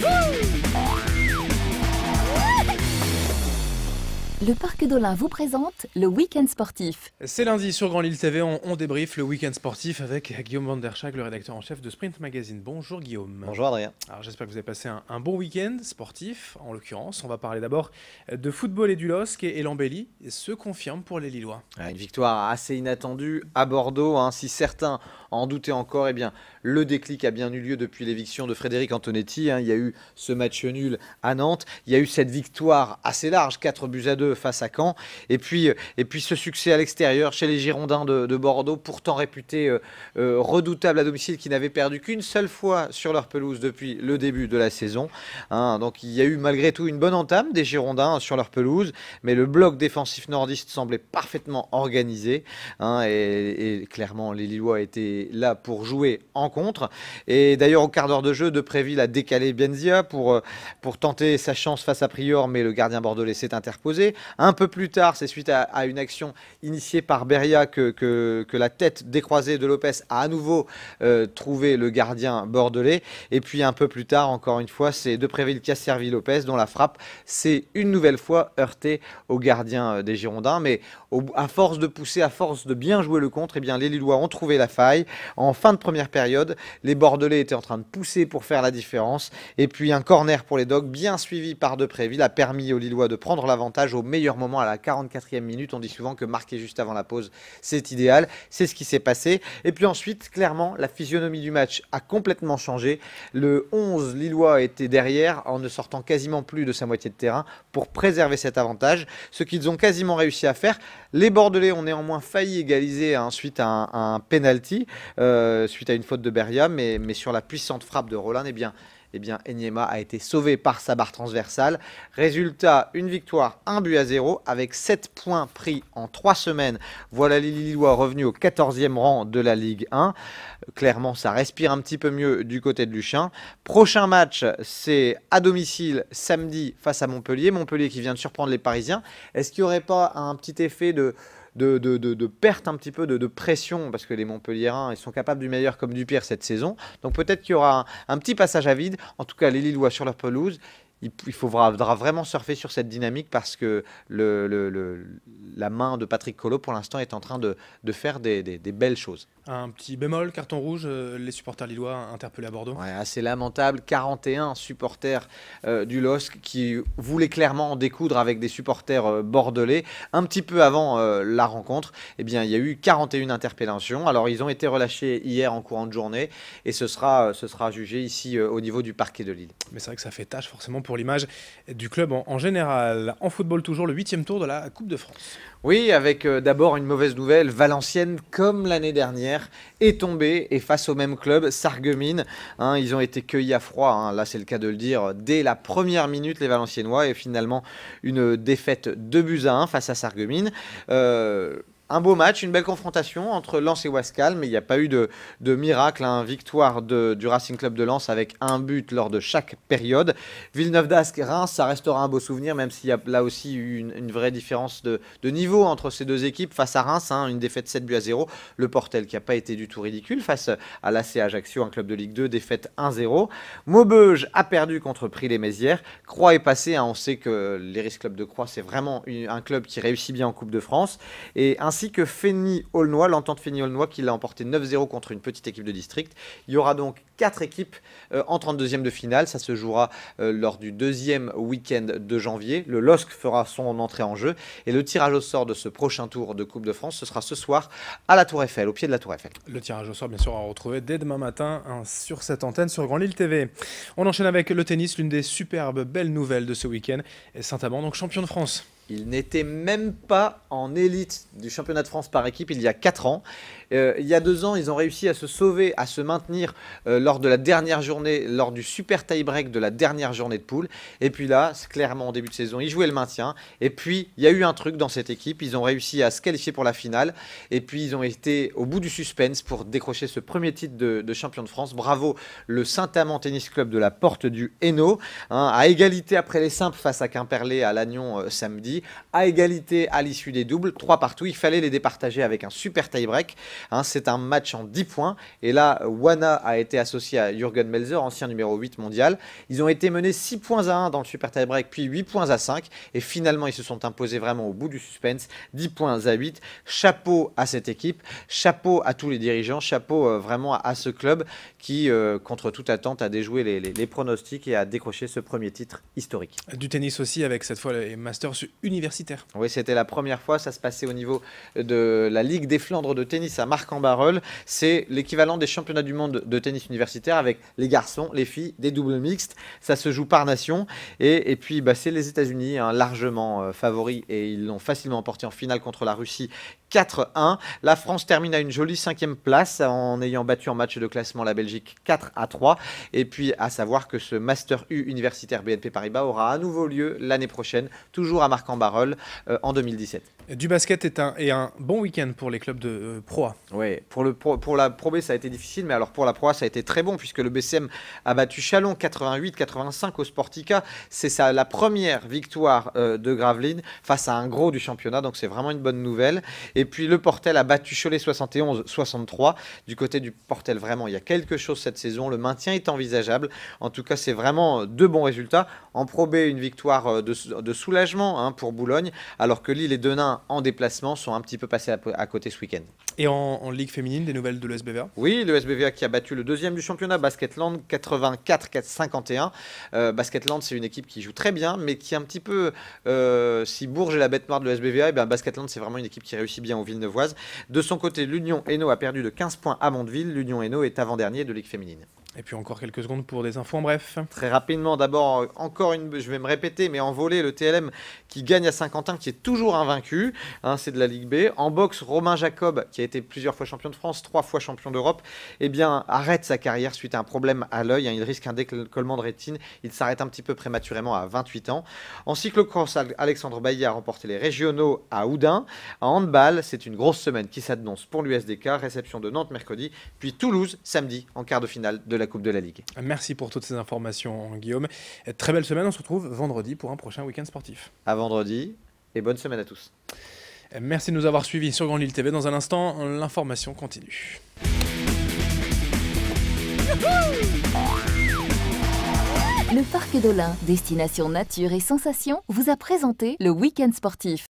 Woohoo! Le Parc d'Olin vous présente le Week-end sportif. C'est lundi sur Grand Lille TV, on, débrief le Week-end sportif avec Guillaume Van Der le rédacteur en chef de Sprint Magazine. Bonjour Guillaume. Bonjour Adrien. Alors j'espère que vous avez passé un, bon week-end sportif en l'occurrence. On va parler d'abord de football et du LOSC et, et se confirme pour les Lillois. Ah, une victoire assez inattendue à Bordeaux. Hein. Si certains en doutaient encore, eh bien, le déclic a bien eu lieu depuis l'éviction de Frédéric Antonetti. Hein. Il y a eu ce match nul à Nantes. Il y a eu cette victoire assez large, 4 buts à 2 face à Caen. Et puis, euh, et puis ce succès à l'extérieur chez les Girondins de, Bordeaux, pourtant réputés euh, euh, redoutables à domicile, qui n'avaient perdu qu'une seule fois sur leur pelouse depuis le début de la saison. Hein, donc il y a eu malgré tout une bonne entame des Girondins sur leur pelouse, mais le bloc défensif nordiste semblait parfaitement organisé. Hein, et, clairement, les Lillois étaient là pour jouer en contre. Et d'ailleurs, au quart d'heure de jeu, De Depréville a décalé Benzia pour, pour tenter sa chance face à Prior, mais le gardien bordelais s'est interposé. Un peu plus tard, c'est suite à, une action initiée par Beria que, la tête décroisée de Lopez a à nouveau euh, trouvé le gardien bordelais. Et puis un peu plus tard, encore une fois, c'est Depréville qui a servi Lopez, dont la frappe s'est une nouvelle fois heurtée au gardien euh, des Girondins. Mais à force de pousser, à force de bien jouer le contre, eh bien, les Lillois ont trouvé la faille. En fin de première période, les Bordelais étaient en train de pousser pour faire la différence. Et puis un corner pour les Dogs, bien suivi par Depréville, a permis aux Lillois de prendre l'avantage au meilleur moment à la 44e minute. On dit souvent que marquer juste avant la pause, c'est idéal. C'est ce qui s'est passé. Et puis ensuite, clairement, la physionomie du match a complètement changé. Le 11 lillois était derrière en ne sortant quasiment plus de sa moitié de terrain pour préserver cet avantage. Ce qu'ils ont quasiment réussi à faire. Les Bordelais ont néanmoins failli égaliser ensuite suite à un, penalty, euh, suite à une faute de Beria, mais, mais sur la puissante frappe de Roland, eh bien, eh bien Enyema a été sauvé par sa barre transversale. Résultat, une victoire, un but à zéro avec 7 points pris en 3 semaines. Voilà les revenu au 14e rang de la Ligue 1. Clairement, ça respire un petit peu mieux du côté de Luchin. Prochain match, c'est à domicile samedi face à Montpellier. Montpellier qui vient de surprendre les Parisiens. Est-ce qu'il n'y aurait pas un petit effet de de, de, de, perte un petit peu de, pression, parce que les Montpelliérains, ils sont capables du meilleur comme du pire cette saison. Donc peut-être qu'il y aura un, petit passage à vide. En tout cas, les Lillois sur leur pelouse, il, faudra vraiment surfer sur cette dynamique parce que le, la main de Patrick Collot, pour l'instant, est en train de, faire des, belles choses. Un petit bémol, carton rouge, euh, les supporters lillois interpellés à Bordeaux. Ouais, assez lamentable. 41 supporters euh, du LOSC qui voulaient clairement découdre avec des supporters euh, bordelais. Un petit peu avant la rencontre, eh bien, il y a eu 41 interpellations. Alors, ils ont été relâchés hier en courant de journée et ce sera, ce sera jugé ici au niveau du parquet de Lille. Mais c'est vrai que ça fait tâche forcément pour pour l'image du club en, général. En football toujours, le huitième tour de la Coupe de France. Oui, avec euh, d'abord une mauvaise nouvelle, Valenciennes, comme l'année dernière, est tombée et face au même club, Sarguemines. Hein. ils ont été cueillis à froid, hein. là c'est le cas de le dire, dès la première minute les Valenciennois et finalement une défaite de buts à 1 face à Sarguemines. Euh, un beau match, une belle confrontation entre Lens et Wascal, mais il n'y a pas eu de, miracle. Un hein. Victoire du Racing Club de Lens avec un but lors de chaque période. Villeneuve d'Ascq, Reims, ça restera un beau souvenir, même s'il y a là aussi une, une vraie différence de, niveau entre ces deux équipes. Face à Reims, hein. une défaite 7 buts à 0. Le Portel qui n'a pas été du tout ridicule face à l'AC Ajaccio, un club de Ligue 2, défaite 1-0. Maubeuge a perdu contre Prix-les-Mézières. Croix est passé, hein. on sait que les Club de Croix, c'est vraiment un club qui réussit bien en Coupe de France. Et ainsi que Feni Aulnois, l'entente Feni Aulnois qui l'a emporté 9-0 contre une petite équipe de district. Il y aura donc quatre équipes euh, en 32e de finale. Ça se jouera euh, lors du deuxième week-end de janvier. Le LOSC fera son entrée en jeu. Et le tirage au sort de ce prochain tour de Coupe de France, ce sera ce soir à la Tour Eiffel, au pied de la Tour Eiffel. Le tirage au sort, bien sûr, à retrouver dès demain matin hein, sur cette antenne, sur Grand Lille TV. On enchaîne avec le tennis, l'une des superbes belles nouvelles de ce week-end. Saint-Amand, donc champion de France ils n'était même pas en élite du championnat de France par équipe il y a 4 ans. Euh, il y a 2 ans, ils ont réussi à se sauver, à se maintenir euh, lors de la dernière journée, lors du super tie-break de la dernière journée de poule. Et puis là, clairement, en début de saison, ils jouaient le maintien. Et puis, il y a eu un truc dans cette équipe. Ils ont réussi à se qualifier pour la finale. Et puis, ils ont été au bout du suspense pour décrocher ce premier titre de, champion de France. Bravo, le Saint-Amand Tennis Club de la Porte du Hainaut, hein, à égalité après les simples face à Quimperlé à Lannion euh, samedi à égalité à l'issue des doubles, trois partout. Il fallait les départager avec un super tie-break. Hein. c'est un match en 10 points. Et là, Wana a été associé à Jürgen Melzer, ancien numéro 8 mondial. Ils ont été menés 6 points à 1 dans le super tie-break, puis 8 points à 5. Et finalement, ils se sont imposés vraiment au bout du suspense, 10 points à 8. Chapeau à cette équipe, chapeau à tous les dirigeants, chapeau euh, vraiment à, ce club qui, euh, contre toute attente, a déjoué les, les pronostics et a décroché ce premier titre historique. Du tennis aussi, avec cette fois les Masters universitaire. Oui, c'était la première fois, ça se passait au niveau de la Ligue des Flandres de tennis à Marc-en-Barœul. C'est l'équivalent des championnats du monde de tennis universitaire avec les garçons, les filles, des doubles mixtes. Ça se joue par nation. Et, puis, bah, c'est les États-Unis, hein, largement euh, favoris, et ils l'ont facilement emporté en finale contre la Russie 4-1. La France termine à une jolie cinquième place en ayant battu en match de classement la Belgique 4 à 3. Et puis à savoir que ce Master U universitaire BNP Paribas aura à nouveau lieu l'année prochaine, toujours à Marc-en-Barœul euh, en 2017. Du basket est un, et un bon week-end pour les clubs de Proa. Euh, Pro Oui, pour, le pour la Pro B, ça a été difficile, mais alors pour la Pro ça a été très bon, puisque le BCM a battu Chalon 88-85 au Sportica. C'est ça, la première victoire euh, de Gravelines face à un gros du championnat, donc c'est vraiment une bonne nouvelle. Et puis le Portel a battu Cholet 71-63. Du côté du Portel, vraiment, il y a quelque chose cette saison. Le maintien est envisageable. En tout cas, c'est vraiment euh, deux bons résultats. En Pro B, une victoire de, soulagement hein, pour Boulogne, alors que Lille et Denain en déplacement sont un petit peu passés à, côté ce week-end. Et en, Ligue féminine, des nouvelles de l'ESBVA Oui, l'ESBVA qui a battu le deuxième du championnat, Basketland, 84-51. Euh, Basketland, c'est une équipe qui joue très bien, mais qui est un petit peu, euh, si Bourges est la bête noire de l'ESBVA, et eh bien Basketland, c'est vraiment une équipe qui réussit bien aux Villeneuvoises. De son côté, l'Union Hainaut a perdu de 15 points à Mondeville. L'Union Hainaut est avant-dernier de Ligue féminine. Et puis encore quelques secondes pour des infos en bref. Très rapidement, d'abord, encore une, je vais me répéter, mais en volée, le TLM qui gagne à Saint-Quentin, qui est toujours invaincu, hein, c'est de la Ligue B. En boxe, Romain Jacob, qui a été plusieurs fois champion de France, trois fois champion d'Europe, eh bien, arrête sa carrière suite à un problème à l'œil. Hein. il risque un décollement de rétine. Il s'arrête un petit peu prématurément à 28 ans. En cyclocross, Alexandre Bailly a remporté les régionaux à Oudin. En handball, c'est une grosse semaine qui s'annonce pour l'USDK. Réception de Nantes mercredi, puis Toulouse samedi en quart de finale de la Coupe de la Ligue. Merci pour toutes ces informations, Guillaume. Très belle semaine. On se retrouve vendredi pour un prochain week-end sportif. À vendredi et bonne semaine à tous. Merci de nous avoir suivis sur Grand Lille TV. Dans un instant, l'information continue. Le Parc d'Olin, destination nature et sensation, vous a présenté le week-end sportif.